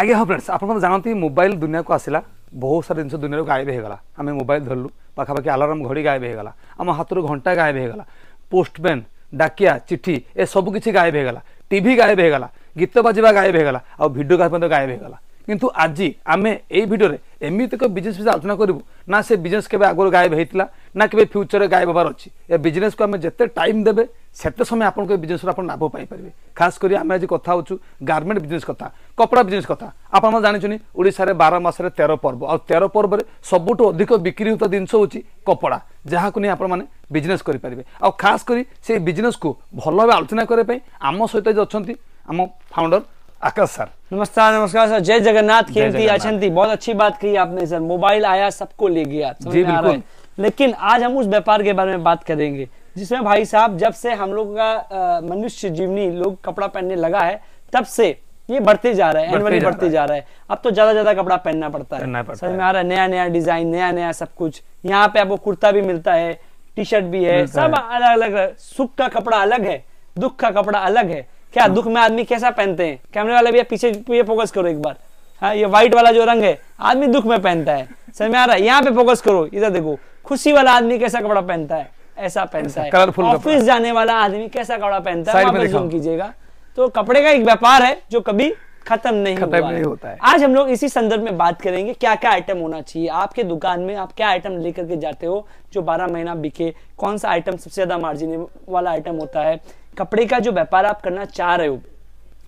ଆଜ୍ଞା ହଁ ଫ୍ରେଣ୍ଡସ୍ ଆପଣମାନେ ଜାଣନ୍ତି ମୋବାଇଲ ଦୁନିଆକୁ ଆସିଲା ବହୁତ ସାରା ଜିନିଷ ଦୁନିଆରୁ ଗାୟବ ହେଇଗଲା ଆମେ ମୋବାଇଲ ଧରିଲୁ ପାଖାପାଖି ଆଲାର୍ମ ଘଡ଼ି ଗାୟବ ହେଇଗଲା ଆମ ହାତରୁ ଘଣ୍ଟା ଗାୟବ ହେଇଗଲା ପୋଷ୍ଟମ୍ୟାନ୍ ଡାକିଆ ଚିଠି ଏସବୁ କିଛି ଗାୟବ ହେଇଗଲା ଟିଭି ଗାୟବ ହେଇଗଲା ଗୀତ ବାଜିବା ଗାୟବ ହେଇଗଲା ଆଉ ଭିଡ଼ିଓ ଗାୟବ ମଧ୍ୟ ଗାୟବ ହେଇଗଲା କିନ୍ତୁ ଆଜି ଆମେ ଏଇ ଭିଡ଼ିଓରେ ଏମିତି ଏକ ବିଜନେସ୍ ବିଷୟରେ ଆଲୋଚନା କରିବୁ ନା ସେ ବିଜନେସ୍ କେବେ ଆଗରୁ ଗାୟବ ହେଇଥିଲା না কেবে ফ্ୟୁଚରରେ ଗାଇବ ହେବାର ଅଛି ଏ ବିଜନେସ୍କୁ ଆମେ ଯେତେ ଟାଇମ୍ ଦେବେ ସେତେ ସମୟ ଆପଣଙ୍କ ଏ ବିଜନେସ୍ରୁ ଆପଣ ଲାଭ ପାଇପାରିବେ ଖାସ୍ କରି ଆମେ ଆଜି କଥା ହେଉଛୁ ଗାର୍ମେଣ୍ଟ ବିଜନେସ୍ କଥା କପଡ଼ା ବିଜନେସ୍ କଥା ଆପଣମାନେ ଜାଣିଛନ୍ତି ଓଡ଼ିଶାରେ ବାର ମାସରେ ତେର ପର୍ବ ଆଉ ତେର ପର୍ବରେ ସବୁଠୁ ଅଧିକ ବିକ୍ରି ହେଉଥିବା ଜିନିଷ ହେଉଛି କପଡ଼ା ଯାହାକୁ ନେଇ ଆପଣମାନେ ବିଜନେସ୍ କରିପାରିବେ ଆଉ ଖାସ୍ କରି ସେଇ ବିଜନେସ୍କୁ ଭଲ ଭାବେ ଆଲୋଚନା କରିବା ପାଇଁ ଆମ ସହିତ ଯେ ଅଛନ୍ତି ଆମ ଫାଉଣ୍ଡର आकाश सर नमस्कार नमस्कार सर जय जगन्नाथ कीर्ति अचंती बहुत अच्छी बात कही आपने सर मोबाइल आया सबको ले गया जी बिल्कुल लेकिन आज हम उस व्यापार के बारे में बात करेंगे जिसमें भाई साहब जब से हम लोग का मनुष्य जीवनी लोग कपड़ा पहनने लगा है तब से ये बढ़ते जा रहा है एनुअली बढ़ते जा रहा है अब तो ज्यादा ज्यादा कपड़ा पहनना पड़ता है समझ में आ रहा है नया नया डिजाइन नया नया सब कुछ यहाँ पे आपको कुर्ता भी मिलता है टी शर्ट भी है सब अलग अलग सुख का कपड़ा अलग है दुख का कपड़ा अलग है क्या हाँ। दुख में आदमी कैसा पहनते हैं कैमरे वाले भैया पीछे ये फोकस करो एक बार हाँ ये व्हाइट वाला जो रंग है आदमी दुख में पहनता है समझ में आ रहा है यहाँ पे फोकस करो इधर देखो खुशी वाला आदमी कैसा कपड़ा पहनता है ऐसा पहनता है कलरफुल ऑफिस जाने वाला आदमी कैसा कपड़ा पहनता है कीजिएगा तो कपड़े का एक व्यापार है जो कभी खत्म नहीं, खत्म नहीं होता है आज हम लोग इसी संदर्भ में बात करेंगे क्या क्या आइटम होना चाहिए आपके दुकान में आप क्या आइटम लेकर के जाते हो जो 12 महीना बिके कौन सा आइटम सबसे ज्यादा मार्जिन वाला आइटम होता है कपड़े का जो व्यापार आप करना चाह रहे हो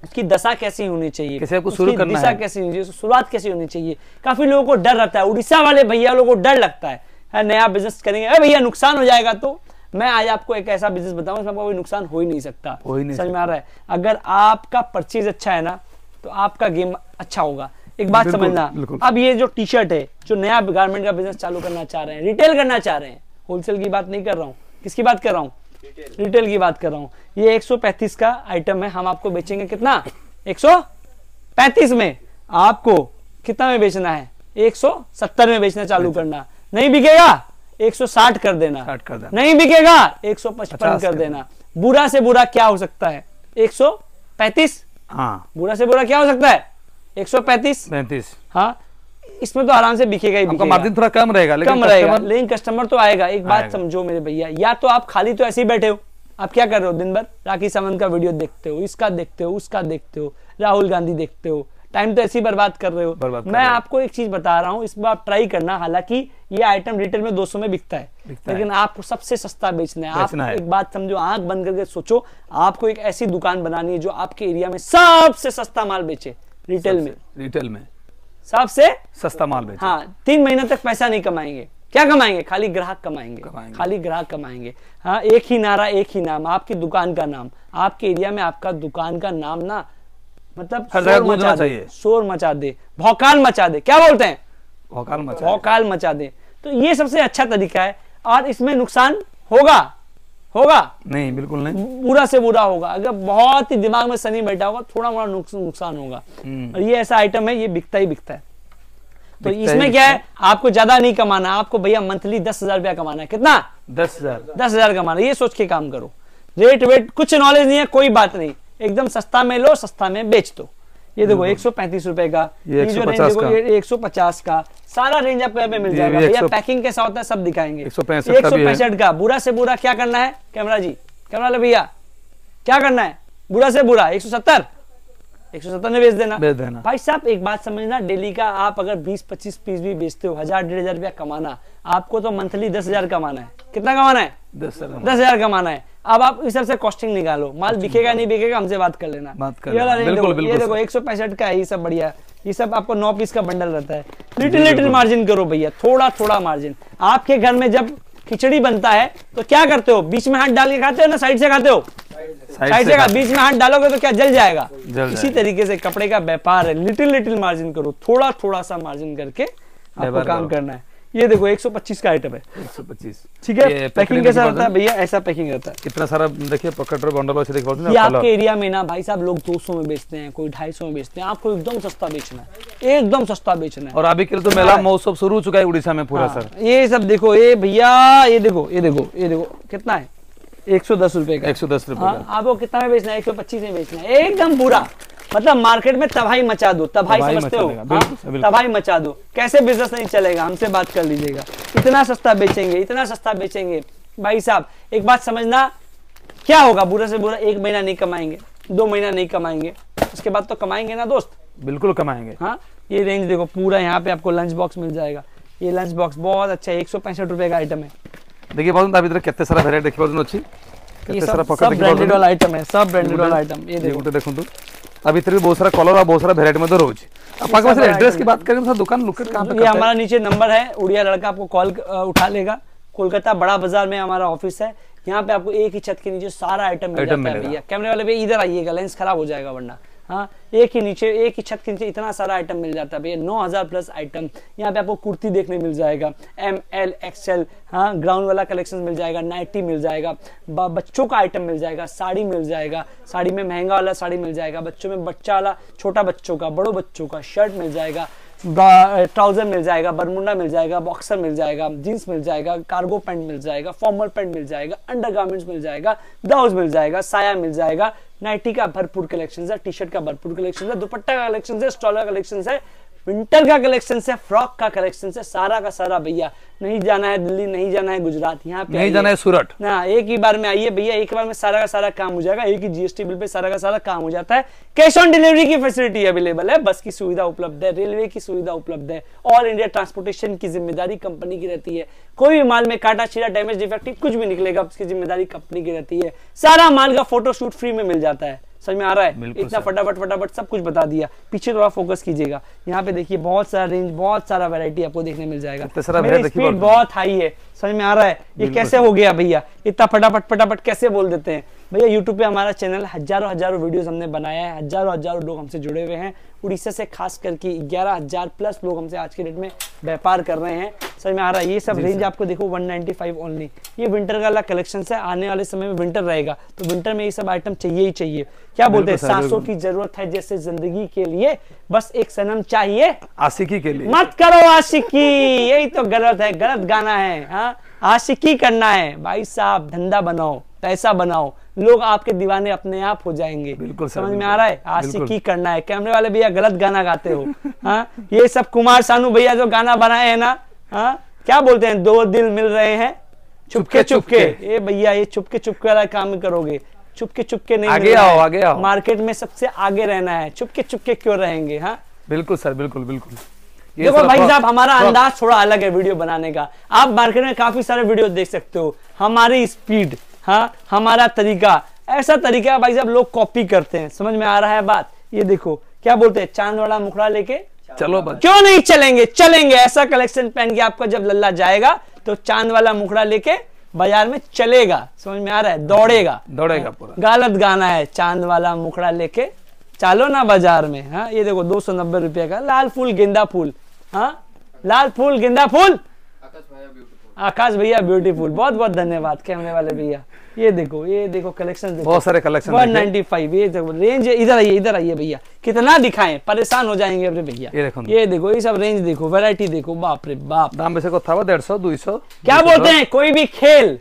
उसकी दशा कैसी होनी चाहिए किसी को शुरू करना दिशा कैसी होनी चाहिए शुरुआत कैसी होनी चाहिए काफी लोगों को डर रहता है उड़ीसा वाले भैया लोगों को डर लगता है नया बिजनेस करेंगे अरे भैया नुकसान हो जाएगा तो मैं आज आपको एक ऐसा बिजनेस बताऊं जिसमें कोई नुकसान हो ही नहीं सकता हो ही नहीं समझ में आ रहा है अगर आपका परचेज अच्छा है ना तो आपका गेम अच्छा होगा एक बात समझना अब ये जो टी शर्ट है जो नया गारमेंट का बिजनेस चालू करना चाह रहे हैं रिटेल करना चाह रहे हैं होलसेल की बात नहीं कर रहा हूँ किसकी बात कर रहा हूँ रिटेल की बात कर रहा हूँ ये एक का आइटम है हम आपको बेचेंगे कितना एक में आपको कितना में बेचना है एक में बेचना चालू अच्छा। करना नहीं बिकेगा 160 कर देना कर देना नहीं बिकेगा 155 कर, कर देना बुरा से बुरा क्या हो सकता है 135 सौ हाँ। बुरा से बुरा क्या हो सकता है 135 पैंतीस हाँ इसमें तो आराम से बिकेगा ही बिकेगा। मार्जिन थोड़ा कम रहेगा लेकिन कम रहेगा लेकिन कस्टमर तो आएगा एक बात समझो मेरे भैया या तो आप खाली तो ऐसे ही बैठे हो आप क्या कर रहे हो दिन भर राखी सावंत का वीडियो देखते हो इसका देखते हो उसका देखते हो राहुल गांधी देखते हो टाइम तो ऐसे ही बर्बाद कर रहे हो बर्बाद मैं आपको एक चीज बता रहा हूँ इसमें आप ट्राई करना हालांकि ये आइटम रिटेल में 200 में बिकता है लेकिन आपको सबसे सस्ता बेचना है आप एक बात समझो आंख बंद करके सोचो आपको एक ऐसी दुकान बनानी है जो आपके एरिया में सबसे सस्ता माल बेचे रिटेल में रिटेल में सबसे सस्ता माल बेचे हाँ तीन महीने तक पैसा नहीं कमाएंगे क्या कमाएंगे खाली ग्राहक कमाएंगे। खाली ग्राहक कमाएंगे हाँ एक ही नारा एक ही नाम आपकी दुकान का नाम आपके एरिया में आपका दुकान का नाम ना मतलब शोर मचा दे शोर मचा दे भौकाल मचा दे क्या बोलते हैं भौकाल मचा भौकाल मचा दे तो ये सबसे अच्छा तरीका है और इसमें नुकसान होगा होगा नहीं बिल्कुल नहीं बुरा से बुरा होगा अगर बहुत ही दिमाग में सनी बैठा होगा थोड़ा मोड़ा नुकसान होगा हम्म। और ये ऐसा आइटम है ये बिकता ही बिकता है तो इसमें क्या है आपको ज्यादा नहीं कमाना आपको भैया मंथली दस हजार रुपया कमाना है कितना दस हजार दस हजार कमाना ये सोच के काम करो रेट वेट कुछ नॉलेज नहीं है कोई बात नहीं एकदम सस्ता में लो सस्ता में बेच दो ये देखो एक सौ पैंतीस रूपए का ये जो रेंज देखो ये एक सौ पचास का सारा रेंज आपको यहाँ पे मिल जाएगा भैया पैकिंग कैसा होता है सब दिखाएंगे एक सौ पैंसठ का बुरा से बुरा क्या करना है कैमरा जी कैमरा भैया क्या करना है बुरा से बुरा एक सौ सत्तर एक सौ सत्तर में बेच देना बेच देना भाई साहब एक बात समझना डेली का आप अगर बीस पच्चीस पीस भी बेचते हो हजार डेढ़ हजार रुपया कमाना आपको तो मंथली दस हजार कमाना है कितना कमाना है दस हजार कमाना है अब आप इस से कॉस्टिंग निकालो माल अच्छा, बिकेगा नहीं बिकेगा हमसे बात कर लेना बात कर ये बिल्कुल, बिल्कुल, ये देखो एक सौ पैंसठ का ये सब बढ़िया ये सब आपको नौ पीस का बंडल रहता है लिटिल लिटिल मार्जिन करो भैया थोड़ा थोड़ा मार्जिन आपके घर में जब खिचड़ी बनता है तो क्या करते हो बीच में हाथ डाल के खाते हो ना साइड से खाते हो साइड से बीच में हाथ डालोगे तो क्या जल जाएगा इसी तरीके से कपड़े का व्यापार है लिटिल लिटिल मार्जिन करो थोड़ा थोड़ा सा मार्जिन करके आपको काम करना है ये देखो 125 का आइटम है 125 ठीक है पैकिंग कैसा रहता है भैया ऐसा पैकिंग रहता है कितना सारा देखिए पॉकेट और बंडल अच्छे दिखवा ये आपके एरिया में ना भाई साहब लोग 200 में बेचते हैं कोई 250 में बेचते हैं आपको एकदम सस्ता बेचना है एकदम सस्ता बेचना है और अभी के लिए तो मेला महोत्सव शुरू हो चुका है उड़ीसा में पूरा हाँ। सर ये सब देखो ये भैया ये देखो ये देखो ये देखो कितना है एक सौ दस रुपए का एक सौ दस रुपए हाँ, आपको कितना में बेचना है एक सौ पच्चीस में बेचना है एकदम पूरा मतलब मार्केट में तबाही मचा दो तबाही समझते हो हाँ? तबाही मचा दो कैसे बिजनेस नहीं चलेगा हमसे बात कर लीजिएगा इतना सस्ता बेचेंगे इतना सस्ता बेचेंगे भाई साहब एक बात समझना क्या होगा बुरा से बुरा एक महीना नहीं कमाएंगे दो महीना नहीं कमाएंगे उसके बाद तो कमाएंगे ना दोस्त बिल्कुल कमाएंगे हाँ ये रेंज देखो पूरा यहाँ पे आपको लंच बॉक्स मिल जाएगा ये लंच बॉक्स बहुत अच्छा है एक सौ पैंसठ रुपए का आइटम है देखिए बहुत अभी तक कितने सारा वेरायटी देखिए बहुत अच्छी कितने सारा सब ब्रांडेड वाला आइटम है सब ब्रांडेड वाला आइटम ये देखो देखो तो। तू अब इतने बहुत सारा कलर और बहुत सारा वेराइटी में तो रोज अब अगर एड्रेस की बात करें तो दुकान लोकेट कहाँ पे हमारा नीचे नंबर है उड़िया लड़का आपको कॉल उठा लेगा कोलकाता बड़ा बाजार में हमारा ऑफिस है यहाँ पे आपको एक ही छत के नीचे सारा आइटम मिल जाता है भैया कैमरे वाले भैया इधर आइएगा लेंस खराब हो जाएगा वरना हाँ एक ही नीचे एक ही छत के नीचे इतना सारा आइटम मिल जाता है भैया नौ हज़ार प्लस आइटम यहाँ पे आपको कुर्ती देखने मिल जाएगा एम एल एक्सएल हाँ ग्राउंड वाला कलेक्शन मिल जाएगा नाइटी मिल जाएगा बच्चों का आइटम मिल जाएगा साड़ी मिल जाएगा साड़ी में महंगा वाला साड़ी मिल जाएगा बच्चों में बच्चा वाला छोटा बच्चों का बड़ों बच्चों का शर्ट मिल जाएगा ट्राउजर मिल जाएगा बरमुंडा मिल जाएगा बॉक्सर मिल जाएगा जीन्स मिल जाएगा कार्गो पैंट मिल जाएगा फॉर्मल पैंट मिल जाएगा अंडर मिल जाएगा ब्लाउज मिल जाएगा साया मिल जाएगा नाइटी का भरपूर कलेक्शन है टी शर्ट का भरपूर कलेक्शन है दुपट्टा का कलेक्शन है स्टॉलर कलेक्शन है विंटर का कलेक्शन से फ्रॉक का कलेक्शन से सारा का सारा भैया नहीं जाना है दिल्ली नहीं जाना है गुजरात यहाँ पे नहीं जाना है सूरत ना एक ही बार में आइए भैया एक बार में सारा का सारा काम हो जाएगा एक ही जीएसटी बिल पे सारा का सारा काम हो जाता है कैश ऑन डिलीवरी की फैसिलिटी अवेलेबल है बस की सुविधा उपलब्ध है रेलवे की सुविधा उपलब्ध है ऑल इंडिया ट्रांसपोर्टेशन की जिम्मेदारी कंपनी की रहती है कोई भी माल में काटा छीरा डैमेज डिफेक्टिव कुछ भी निकलेगा उसकी जिम्मेदारी कंपनी की रहती है सारा माल का फोटोशूट फ्री में मिल जाता है समझ में आ रहा है इतना फटाफट फटाफट सब कुछ बता दिया पीछे थोड़ा फोकस कीजिएगा यहाँ पे देखिए बहुत सारा रेंज बहुत सारा वेरायटी आपको देखने मिल जाएगा स्पीड बहुत हाई है समझ में आ रहा है ये कैसे हो गया भैया इतना फटाफट फटाफट कैसे बोल देते हैं भैया यूट्यूब पे हमारा चैनल हजारों हजारों वीडियोस हमने बनाया है हजारों हजारों लोग हमसे जुड़े हुए हैं उड़ीसा से खास करके ग्यारह हजार प्लस लोग हमसे आज के डेट में व्यापार कर रहे हैं समझ में आ रहा है ये सब रेंज आपको देखो 195 ओनली ये विंटर वाला कलेक्शन है आने वाले समय में विंटर रहेगा तो विंटर में ये सब आइटम चाहिए ही चाहिए क्या बोलते हैं सासों की जरूरत है जैसे जिंदगी के लिए बस एक सनम चाहिए आशिकी के लिए मत करो आशिकी यही तो गलत है गलत गाना है हाँ आशिकी करना है भाई साहब धंधा बनाओ पैसा बनाओ लोग आपके दीवाने अपने आप हो जाएंगे बिल्कुल समझ में आ रहा है आशिकी करना है कैमरे वाले भैया गलत गाना गाते हो हाँ ये सब कुमार सानू भैया जो गाना बनाए हैं ना हाँ क्या बोलते हैं दो दिल मिल रहे हैं चुपके, चुपके। ये भैया ये चुपके चुपके वाला काम करोगे चुपके चुपके नहीं आगे आओ आगे आओ मार्केट में सबसे आगे रहना है चुपके चुपके क्यों रहेंगे हाँ बिल्कुल सर बिल्कुल बिल्कुल देखो भाई साहब हमारा अंदाज थोड़ा अलग है वीडियो बनाने का आप मार्केट में काफी सारे वीडियो देख सकते हो हमारी स्पीड हाँ हमारा तरीका ऐसा तरीका भाई साहब लोग कॉपी करते हैं समझ में आ रहा है बात ये देखो क्या बोलते हैं चांद वाला मुखड़ा लेके चलो क्यों नहीं चलेंगे चलेंगे ऐसा कलेक्शन पहन के आपका जब लल्ला जाएगा तो चांद वाला मुखड़ा लेके बाजार में चलेगा समझ में आ रहा है दौड़ेगा दौड़ेगा पूरा गलत गाना है चांद वाला मुखड़ा लेके चलो ना बाजार में हाँ ये देखो दो सौ नब्बे रुपये का लाल फूल गेंदा फूल हाँ लाल फूल गेंदा फूल आकाश भैया ब्यूटीफुल बहुत बहुत धन्यवाद कैमरे वाले भैया ये देखो ये देखो कलेक्शन देखो बहुत सारे कलेक्शन 195 ये देखो रेंज इधर आइए इधर आइए भैया कितना दिखाएं परेशान हो जाएंगे अपने भैया ये देखो ये देखो ये सब रेंज देखो वैरायटी देखो बाप रे बाप दाम से को था डेढ़ सौ दो सौ क्या बोलते हैं कोई भी खेल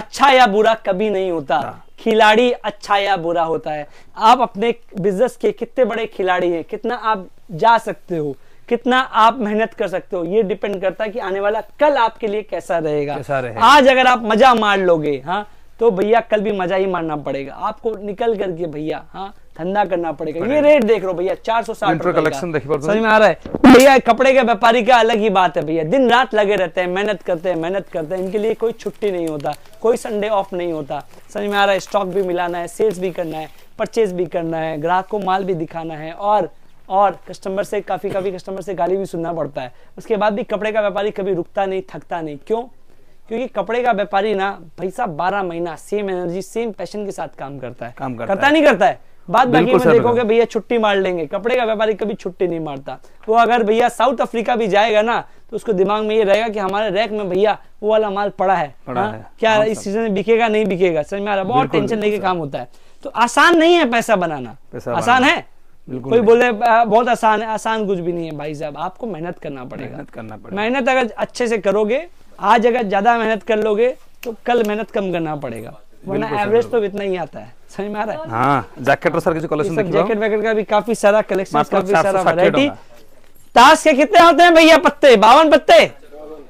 अच्छा या बुरा कभी नहीं होता हाँ। खिलाड़ी अच्छा या बुरा होता है आप अपने बिजनेस के कितने बड़े खिलाड़ी हैं कितना आप जा सकते हो कितना आप मेहनत कर सकते हो ये डिपेंड करता है कि आने वाला कल आपके लिए कैसा रहेगा कैसा रहे? आज अगर आप मजा मार लोगे हाँ तो भैया कल भी मजा ही मारना पड़ेगा आपको निकल करके भैया हाँ धंधा करना पड़ेगा ये रेट देख रहे भैया चार सौ साठ कलेक्शन समझ में आ रहा है भैया कपड़े के व्यापारी का अलग ही बात है भैया दिन रात लगे रहते हैं मेहनत करते हैं मेहनत करते हैं इनके लिए कोई छुट्टी नहीं होता कोई संडे ऑफ नहीं होता समझ में आ रहा है स्टॉक भी मिलाना है सेल्स भी करना है परचेज भी करना है ग्राहक को माल भी दिखाना है और और कस्टमर से काफ़ी काफ़ी कस्टमर से गाली भी सुनना पड़ता है उसके बाद भी कपड़े का व्यापारी कभी रुकता नहीं थकता नहीं क्यों क्योंकि कपड़े का व्यापारी ना भाई साहब बारह महीना सेम एनर्जी सेम पैशन के साथ काम करता है काम करता, करता है। नहीं करता है बाद बाकी में देखोगे भैया छुट्टी मार लेंगे कपड़े का व्यापारी कभी छुट्टी नहीं मारता वो अगर भैया साउथ अफ्रीका भी जाएगा ना तो उसको दिमाग में ये रहेगा कि हमारे रैक में भैया वो वाला माल पड़ा है, पड़ा हाँ? है। क्या हाँ, इस सीजन में बिकेगा नहीं बिकेगा समझ में आ रहा बहुत टेंशन लेके काम होता है तो आसान नहीं है पैसा बनाना आसान है कोई बोले बहुत आसान है आसान कुछ भी नहीं है भाई साहब आपको मेहनत करना पड़ेगा मेहनत करना पड़ेगा मेहनत अगर अच्छे से करोगे आज अगर ज्यादा मेहनत कर लोगे तो कल मेहनत कम करना पड़ेगा वरना एवरेज तो इतना ही आता है समझ में आ रहा है हाँ जैकेट और सर कलेक्शन जैकेट वैकेट का भी काफी सारा कलेक्शन काफी सारा वैरायटी ताश के कितने होते हैं भैया पत्ते बावन पत्ते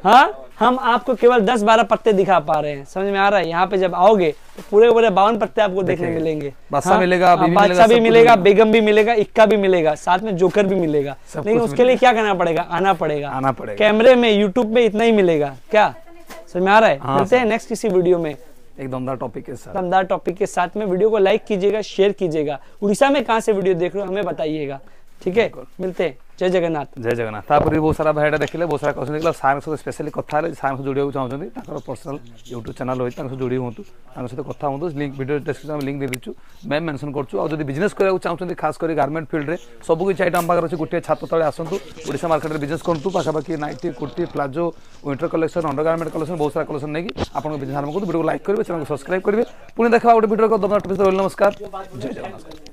हाँ हम आपको केवल 10-12 पत्ते दिखा पा रहे हैं समझ में आ रहा है यहाँ पे जब आओगे तो पूरे पूरे बावन पत्ते आपको देखने मिलेंगे बादशाह हाँ, मिलेगा हाँ, बादशाह भी मिलेगा बेगम भी मिलेगा इक्का भी मिलेगा साथ में जोकर भी मिलेगा लेकिन उसके लिए क्या करना पड़ेगा आना पड़ेगा आना पड़ेगा कैमरे में यूट्यूब में इतना ही मिलेगा क्या समझ में आ रहा है हाँ, मिलते हैं नेक्स्ट किसी वीडियो में एक दमदार टॉपिक के साथ दमदार टॉपिक के साथ में वीडियो को लाइक कीजिएगा शेयर कीजिएगा उड़ीसा में कहा से वीडियो देख रहे हो हमें बताइएगा ठीक है मिलते हैं জয় জগন্নাথ জয় জগন্নাথ তাপরে বহুত সারা ভাইটা দেখলে বহুত সারা কথা দেখলে স্যার সহ স্পেশালি কথা হলে স্যার সহ যোড়িবাকু চাহুছেন তাঁর পর্সনাল ইউট্যুব চ্যানেল রয়েছে তাঁর সহ যোড়ি হুঁতু তাঁর সহ কথা হুঁতু লিঙ্ক ভিডিও ডেসক্রিপশন লিঙ্ক দিয়ে দিচ্ছু ম্যাম মেনশন করছু আর যদি বিজনেস করা চাহুছেন খাস করে গার্মেন্ট ফিল্ডে সবু কিছু আইটম পাখে আছে গোটিয়ে ছাত তলে আসন্তু ওড়িশা মার্কেটে বিজনেস করতু পাখাপাখি nightie kurti palazzo winter collection undergarment collection বহুত সারা কলেকশন নেই আপনার বিজনেস আরম্ভ করতু ভিডিও লাইক করবে চ্যানেল সবসক্রাইব করবে পুনে দেখা গোটে ভিডিও দমদার টিপস রইল নমস্কার জয় জগন্নাথ